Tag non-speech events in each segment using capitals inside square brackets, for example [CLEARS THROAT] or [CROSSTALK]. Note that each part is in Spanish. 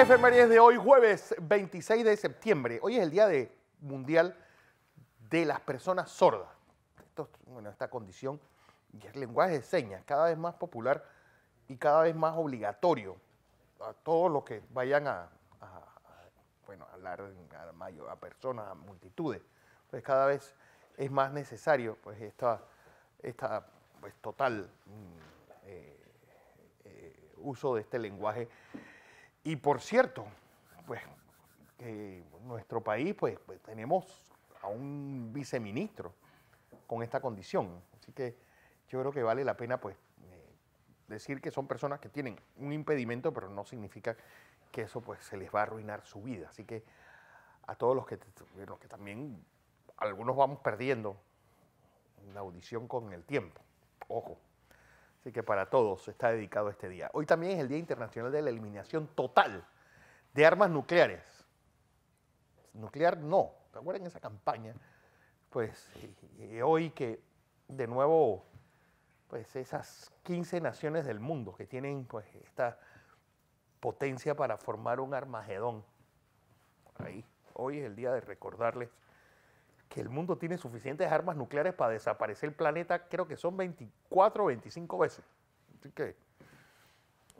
es de hoy, jueves 26 de septiembre. Hoy es el Día de Mundial de las Personas Sordas. esta condición y el lenguaje de señas, cada vez más popular y cada vez más obligatorio a todos los que vayan a, bueno, hablar a, a personas, a multitudes. Pues cada vez es más necesario pues esta, esta pues, total mm, eh, eh, uso de este lenguaje y por cierto, pues nuestro país, pues, pues, tenemos a un viceministro con esta condición. Así que yo creo que vale la pena, pues, eh, decir que son personas que tienen un impedimento, pero no significa que eso, pues, se les va a arruinar su vida. Así que a todos los que, los que también, algunos vamos perdiendo la audición con el tiempo. Ojo. Así que para todos está dedicado este día. Hoy también es el Día Internacional de la Eliminación Total de Armas Nucleares. Nuclear no. ¿Te acuerdan esa campaña? Pues hoy que de nuevo, pues esas 15 naciones del mundo que tienen pues esta potencia para formar un Armagedón. hoy es el día de recordarles que el mundo tiene suficientes armas nucleares para desaparecer el planeta, creo que son 24 o 25 veces. Así que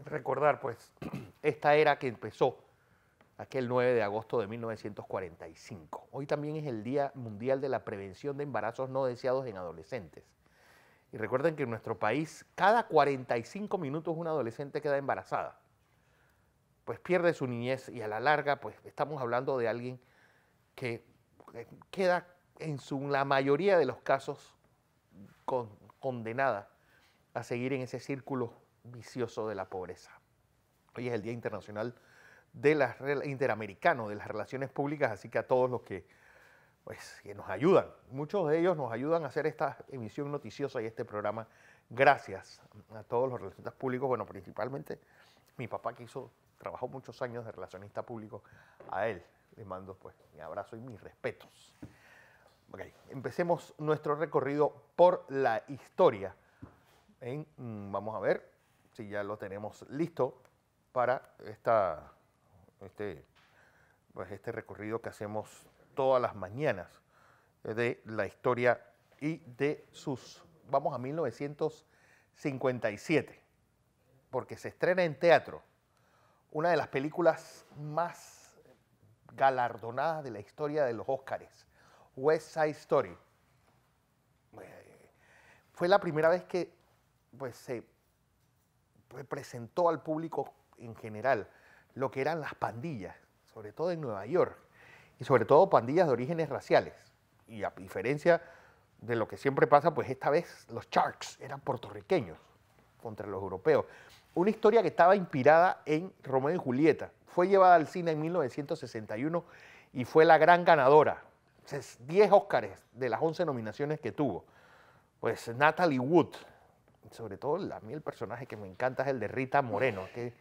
recordar pues [CLEARS THROAT] esta era que empezó aquel 9 de agosto de 1945. Hoy también es el Día Mundial de la Prevención de Embarazos No Deseados en Adolescentes. Y recuerden que en nuestro país cada 45 minutos una adolescente queda embarazada. Pues pierde su niñez y a la larga pues estamos hablando de alguien que eh, queda en su, la mayoría de los casos con, condenada a seguir en ese círculo vicioso de la pobreza. Hoy es el Día Internacional de las, Interamericano de las Relaciones Públicas, así que a todos los que, pues, que nos ayudan, muchos de ellos nos ayudan a hacer esta emisión noticiosa y este programa. Gracias a todos los relacionistas públicos, bueno, principalmente mi papá que hizo, trabajó muchos años de relacionista público, a él le mando pues mi abrazo y mis respetos. Empecemos nuestro recorrido por la historia. Mm, vamos a ver si ya lo tenemos listo para esta, este, pues este recorrido que hacemos todas las mañanas de la historia y de sus... Vamos a 1957, porque se estrena en teatro una de las películas más galardonadas de la historia de los Óscares West Side Story. Fue la primera vez que pues, se presentó al público en general lo que eran las pandillas, sobre todo en Nueva York, y sobre todo pandillas de orígenes raciales. Y a diferencia de lo que siempre pasa, pues esta vez los Sharks eran puertorriqueños contra los europeos. Una historia que estaba inspirada en Romeo y Julieta. Fue llevada al cine en 1961 y fue la gran ganadora 10 Óscares de las 11 nominaciones que tuvo. Pues Natalie Wood, sobre todo a mí el personaje que me encanta es el de Rita Moreno, que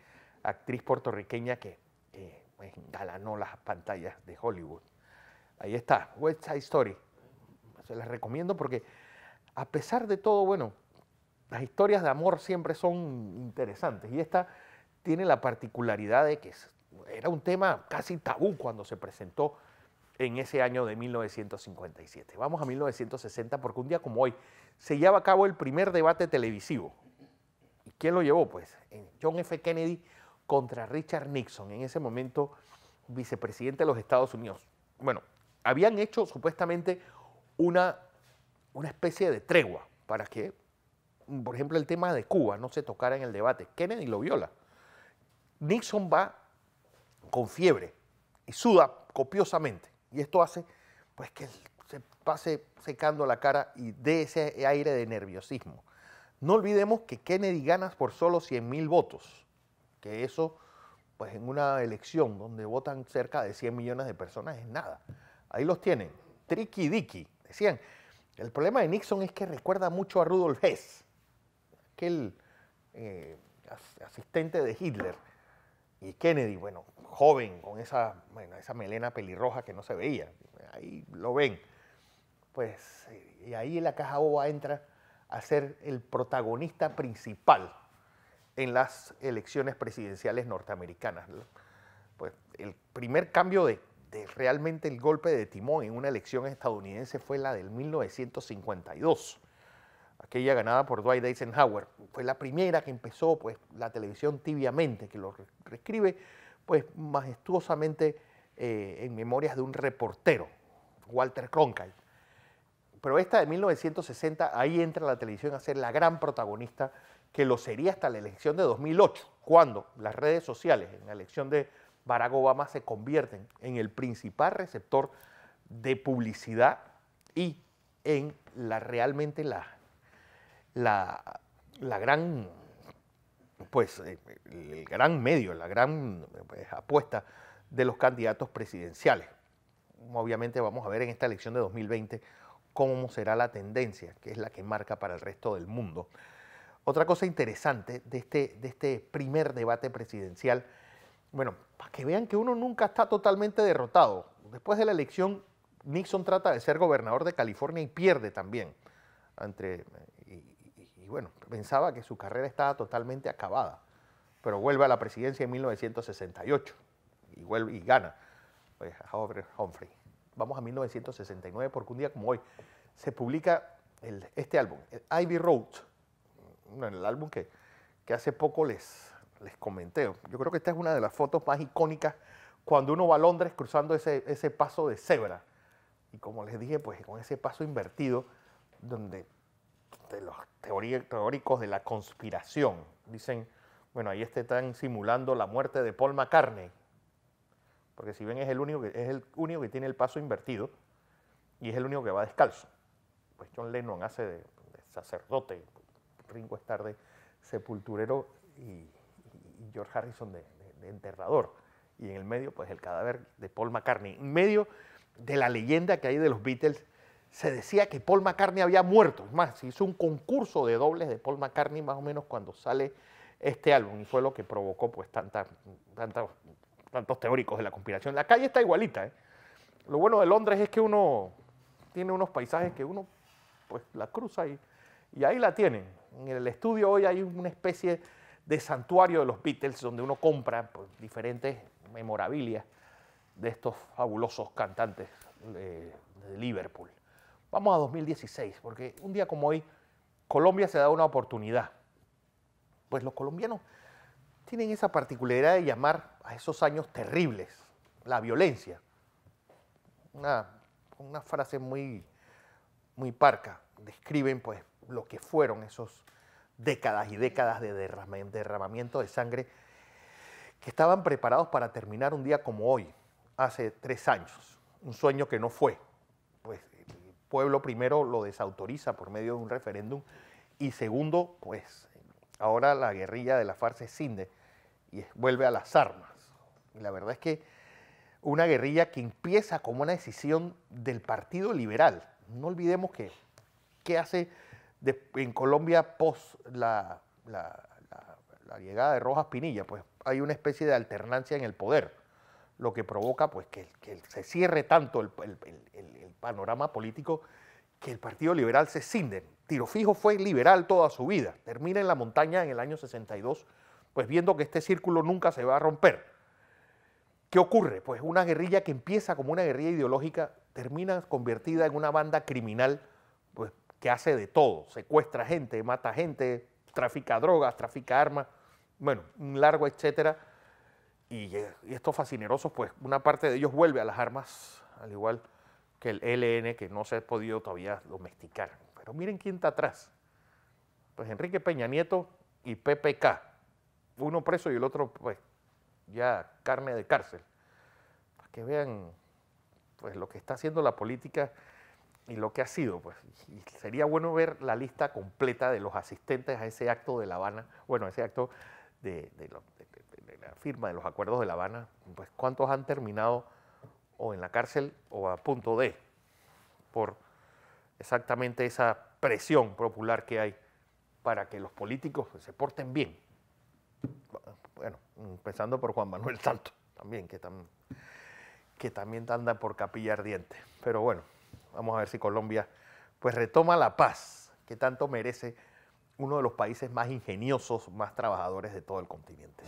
actriz puertorriqueña que, que pues, engalanó las pantallas de Hollywood. Ahí está, West Side Story. Se las recomiendo porque a pesar de todo, bueno, las historias de amor siempre son interesantes y esta tiene la particularidad de que era un tema casi tabú cuando se presentó en ese año de 1957. Vamos a 1960 porque un día como hoy se lleva a cabo el primer debate televisivo. ¿Y quién lo llevó? Pues eh, John F. Kennedy contra Richard Nixon, en ese momento vicepresidente de los Estados Unidos. Bueno, habían hecho supuestamente una, una especie de tregua para que, por ejemplo, el tema de Cuba no se tocara en el debate. Kennedy lo viola. Nixon va con fiebre y suda copiosamente. Y esto hace pues, que se pase secando la cara y dé ese aire de nerviosismo. No olvidemos que Kennedy gana por solo 100 mil votos, que eso, pues en una elección donde votan cerca de 100 millones de personas es nada. Ahí los tienen, triqui diqui, decían. El problema de Nixon es que recuerda mucho a Rudolf Hess, aquel eh, asistente de Hitler. Y Kennedy, bueno, joven, con esa, esa melena pelirroja que no se veía. Ahí lo ven. Pues, eh, y ahí la caja boba entra a ser el protagonista principal en las elecciones presidenciales norteamericanas. Pues el primer cambio de, realmente el golpe de timón en una elección estadounidense fue la del 1952, aquella ganada por Dwight Eisenhower. Fue la primera que empezó pues, la televisión tibiamente, que lo reescribe pues majestuosamente eh, en memorias de un reportero, Walter Cronkite. Pero esta de 1960, ahí entra la televisión a ser la gran protagonista que lo sería hasta la elección de 2008, cuando las redes sociales en la elección de Barack Obama se convierten en el principal receptor de publicidad y en la realmente la, la, la gran pues eh, el gran medio, la gran pues, apuesta de los candidatos presidenciales. Obviamente vamos a ver en esta elección de 2020 cómo será la tendencia, que es la que marca para el resto del mundo. Otra cosa interesante de este, de este primer debate presidencial, bueno, para que vean que uno nunca está totalmente derrotado. Después de la elección, Nixon trata de ser gobernador de California y pierde también entre y bueno, pensaba que su carrera estaba totalmente acabada, pero vuelve a la presidencia en 1968 y, vuelve, y gana pues, Humphrey. Vamos a 1969 porque un día como hoy se publica el, este álbum, Ivy Road, mm, el álbum que, que hace poco les, les comenté. Yo creo que esta es una de las fotos más icónicas cuando uno va a Londres cruzando ese, ese paso de cebra. Y como les dije, pues con ese paso invertido, donde de los teóricos de la conspiración. Dicen, bueno, ahí este están simulando la muerte de Paul McCartney, porque si bien es el único que, es el único que tiene el paso invertido y es el único que va descalzo. Pues John Lennon hace de, sacerdote, Ringo Starr de sepulturero y, George Harrison de, enterrador. Y en el medio, pues el cadáver de Paul McCartney, en medio de la leyenda que hay de los Beatles se decía que Paul McCartney había muerto. Es más, se hizo un concurso de dobles de Paul McCartney más o menos cuando sale este álbum y fue lo que provocó pues tanta, tantos teóricos de la conspiración. La calle está igualita. ¿eh? Lo bueno de Londres es que uno tiene unos paisajes que uno pues la cruza y, y ahí la tienen. En el estudio hoy hay una especie de santuario de los Beatles donde uno compra pues, diferentes memorabilias de estos fabulosos cantantes de Liverpool. Vamos a 2016, porque un día como hoy Colombia se da una oportunidad. Pues los colombianos tienen esa particularidad de llamar a esos años terribles la violencia. Una, frase muy, muy parca. Describen pues lo que fueron esos décadas y décadas de derramamiento de sangre que estaban preparados para terminar un día como hoy, hace tres años. Un sueño que no fue pueblo primero lo desautoriza por medio de un referéndum y segundo, pues ahora la guerrilla de la FARC se cinde y vuelve a las armas. Y la verdad es que una guerrilla que empieza como una decisión del Partido Liberal. No olvidemos que qué hace en Colombia post la, la, llegada de Rojas Pinilla, pues hay una especie de alternancia en el poder, lo que provoca pues que, se cierre tanto el panorama político que el Partido Liberal se Tiro Tirofijo fue liberal toda su vida, termina en la montaña en el año 62, pues viendo que este círculo nunca se va a romper. ¿Qué ocurre? Pues una guerrilla que empieza como una guerrilla ideológica termina convertida en una banda criminal pues, que hace de todo, secuestra gente, mata gente, trafica drogas, trafica armas, bueno, un largo etcétera. Y, eh, estos fascinerosos, pues una parte de ellos vuelve a las armas, al igual que que el LN, que no se ha podido todavía domesticar. Pero miren quién está atrás. Pues Enrique Peña Nieto y PPK. Uno preso y el otro, pues, ya carne de cárcel. Para que vean pues, lo que está haciendo la política y lo que ha sido. Pues. sería bueno ver la lista completa de los asistentes a ese acto de La Habana, bueno, ese acto de, de, la firma de los acuerdos de La Habana, pues cuántos han terminado o en la cárcel o a punto de, por exactamente esa presión popular que hay para que los políticos se porten bien. Bueno, empezando por Juan Manuel Salto, también, que, que también anda por capilla ardiente. Pero bueno, vamos a ver si Colombia pues retoma la paz que tanto merece uno de los países más ingeniosos, más trabajadores de todo el continente.